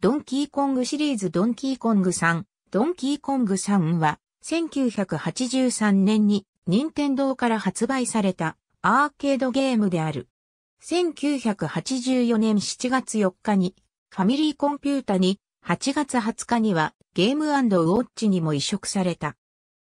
ドンキーコングシリーズドンキーコング3、ドンキーコング3は、1983年に、任天堂から発売された、アーケードゲームである。1984年7月4日に、ファミリーコンピュータに、8月20日には、ゲームウォッチにも移植された。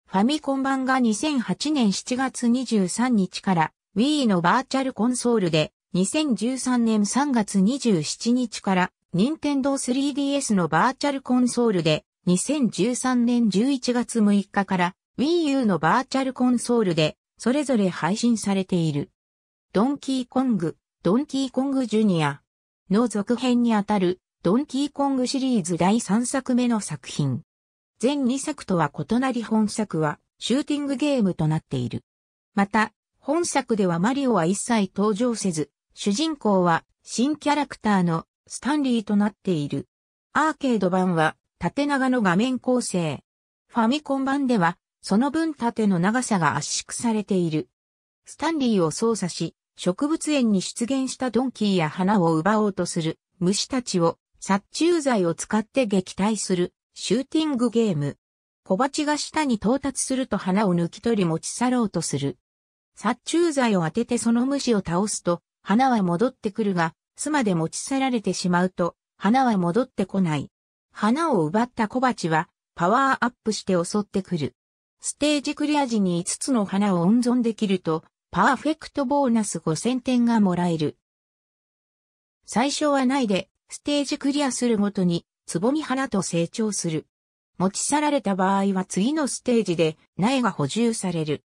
ファミコン版が2008年7月23日から、Wii のバーチャルコンソールで、2013年3月27日から、任天堂 3DS のバーチャルコンソールで、2013年11月6日から Wii U のバーチャルコンソールで、それぞれ配信されている。ドンキーコング、ドンキーコングジュニアの続編にあたる、ドンキーコングシリーズ第3作目の作品。全2作とは異なり本作は、シューティングゲームとなっている。また、本作ではマリオは一切登場せず、主人公は新キャラクターのスタンリーとなっている。アーケード版は縦長の画面構成。ファミコン版ではその分縦の長さが圧縮されている。スタンリーを操作し、植物園に出現したドンキーや花を奪おうとする虫たちを殺虫剤を使って撃退するシューティングゲーム。小鉢が下に到達すると花を抜き取り持ち去ろうとする。殺虫剤を当ててその虫を倒すと花は戻ってくるが、巣まで持ち去られてしまうと、花は戻ってこない。花を奪った小鉢は、パワーアップして襲ってくる。ステージクリア時に5つの花を温存できると、パーフェクトボーナス5000点がもらえる。最初はないで、ステージクリアするごとに、つぼみ花と成長する。持ち去られた場合は次のステージで苗が補充される。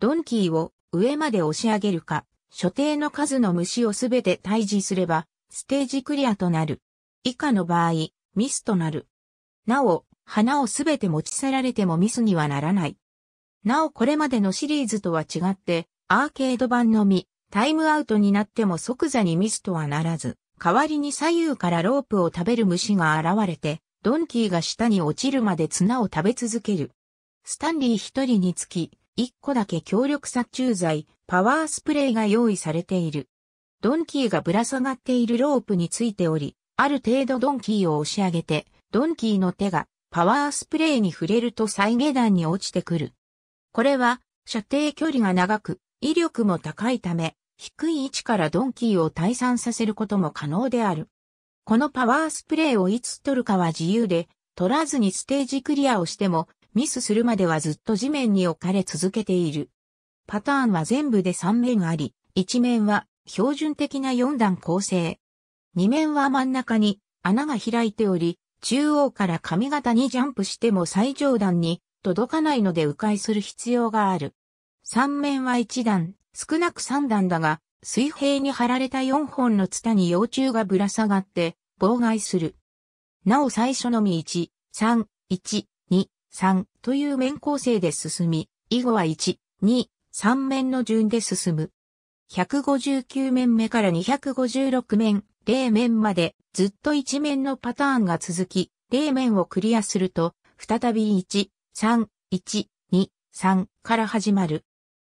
ドンキーを上まで押し上げるか、所定の数の虫をすべて退治すれば、ステージクリアとなる。以下の場合、ミスとなる。なお、花をすべて持ち去られてもミスにはならない。なおこれまでのシリーズとは違って、アーケード版のみ、タイムアウトになっても即座にミスとはならず、代わりに左右からロープを食べる虫が現れて、ドンキーが下に落ちるまで綱を食べ続ける。スタンリー一人につき、1個だけ強力殺虫剤、パワースプレーが用意されている。ドンキーがぶら下がっているロープについており、ある程度ドンキーを押し上げて、ドンキーの手がパワースプレーに触れると再下段に落ちてくる。これは、射程距離が長く、威力も高いため、低い位置からドンキーを退散させることも可能である。このパワースプレーをいつ取るかは自由で、取らずにステージクリアをしてもミスするまではずっと地面に置かれ続けている。パターンは全部で3面あり、1面は標準的な4段構成。2面は真ん中に穴が開いており、中央から髪型にジャンプしても最上段に届かないので迂回する必要がある。3面は1段、少なく3段だが、水平に張られた4本のツタに幼虫がぶら下がって妨害する。なお最初のみ1、3、1、3という面構成で進み、以後は1、2、3面の順で進む。159面目から256面、0面までずっと1面のパターンが続き、0面をクリアすると、再び1、3、1、2、3から始まる。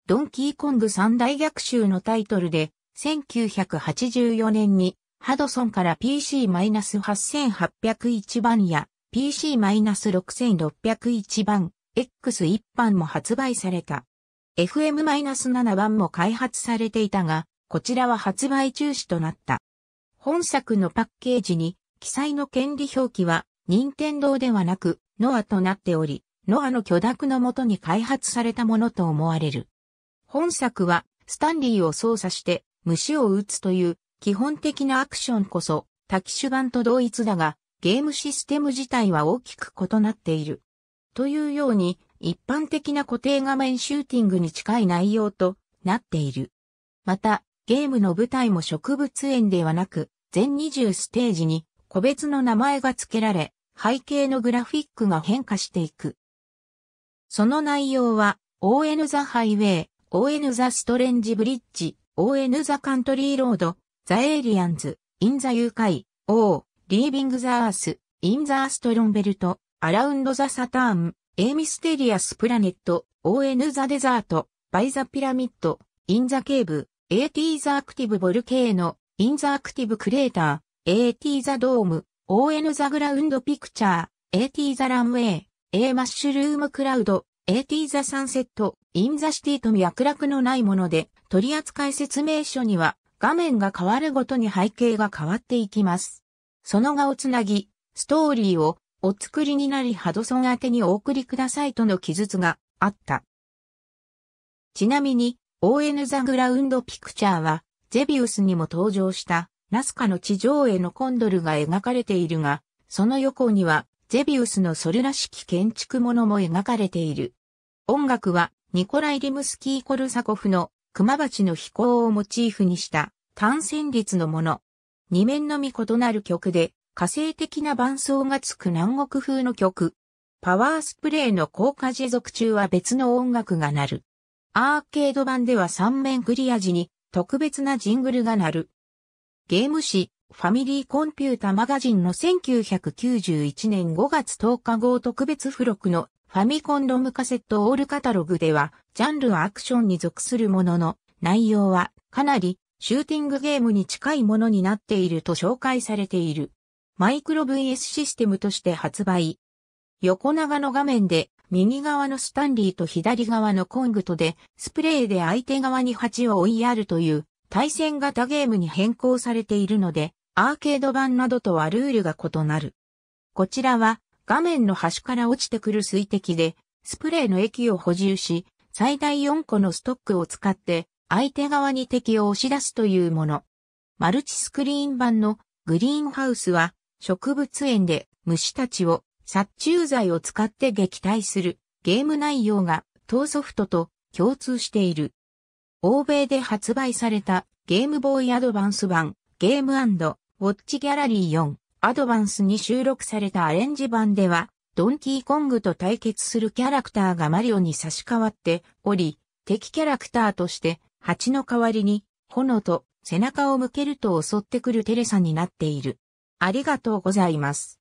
ドンキーコング三大逆襲のタイトルで、1984年にハドソンから PC-8801 番や PC-6601 番、X1 版も発売された。FM-7 版も開発されていたが、こちらは発売中止となった。本作のパッケージに、記載の権利表記は、任天堂ではなく、ノアとなっており、ノアの許諾のもとに開発されたものと思われる。本作は、スタンリーを操作して、虫を撃つという、基本的なアクションこそ、多機種版と同一だが、ゲームシステム自体は大きく異なっている。というように、一般的な固定画面シューティングに近い内容となっている。また、ゲームの舞台も植物園ではなく、全20ステージに個別の名前が付けられ、背景のグラフィックが変化していく。その内容は、ON the Highway、ON the Strange Bridge、ON the Country Road、The Aliens、In the UK、O、Leaving the Earth, In the Astron Belt, Around the Saturn, A Mysterious Planet, ON the Desert, By the Pyramid, In the Cave, AT the Active Volcano, In the Active Crater, AT the Dome, ON the Ground Picture, AT the Runway, A Mushroom Cloud, AT the Sunset, In the City と脈絡のないもので、取扱説明書には画面が変わるごとに背景が変わっていきます。その画をつなぎ、ストーリーをお作りになりハドソン宛てにお送りくださいとの記述があった。ちなみに、ON ザグラウンドピクチャーは、ゼビウスにも登場したナスカの地上絵のコンドルが描かれているが、その横にはゼビウスのそれらしき建築物も描かれている。音楽はニコライ・リムスキー・コルサコフの熊鉢の飛行をモチーフにした単旋律のもの。二面のみ異なる曲で、火星的な伴奏がつく南国風の曲。パワースプレーの効果持続中は別の音楽が鳴る。アーケード版では三面クリア時に特別なジングルが鳴る。ゲーム誌、ファミリーコンピュータマガジンの1991年5月10日号特別付録のファミコンロムカセットオールカタログでは、ジャンルはアクションに属するものの、内容はかなりシューティングゲームに近いものになっていると紹介されている。マイクロ VS システムとして発売。横長の画面で右側のスタンリーと左側のコングとでスプレーで相手側に蜂を追いやるという対戦型ゲームに変更されているのでアーケード版などとはルールが異なる。こちらは画面の端から落ちてくる水滴でスプレーの液を補充し最大4個のストックを使って相手側に敵を押し出すというもの。マルチスクリーン版のグリーンハウスは植物園で虫たちを殺虫剤を使って撃退するゲーム内容が当ソフトと共通している。欧米で発売されたゲームボーイアドバンス版ゲームウォッチギャラリー4アドバンスに収録されたアレンジ版ではドンキーコングと対決するキャラクターがマリオに差し替わっており、敵キャラクターとして、蜂の代わりに、炎と背中を向けると襲ってくるテレサになっている。ありがとうございます。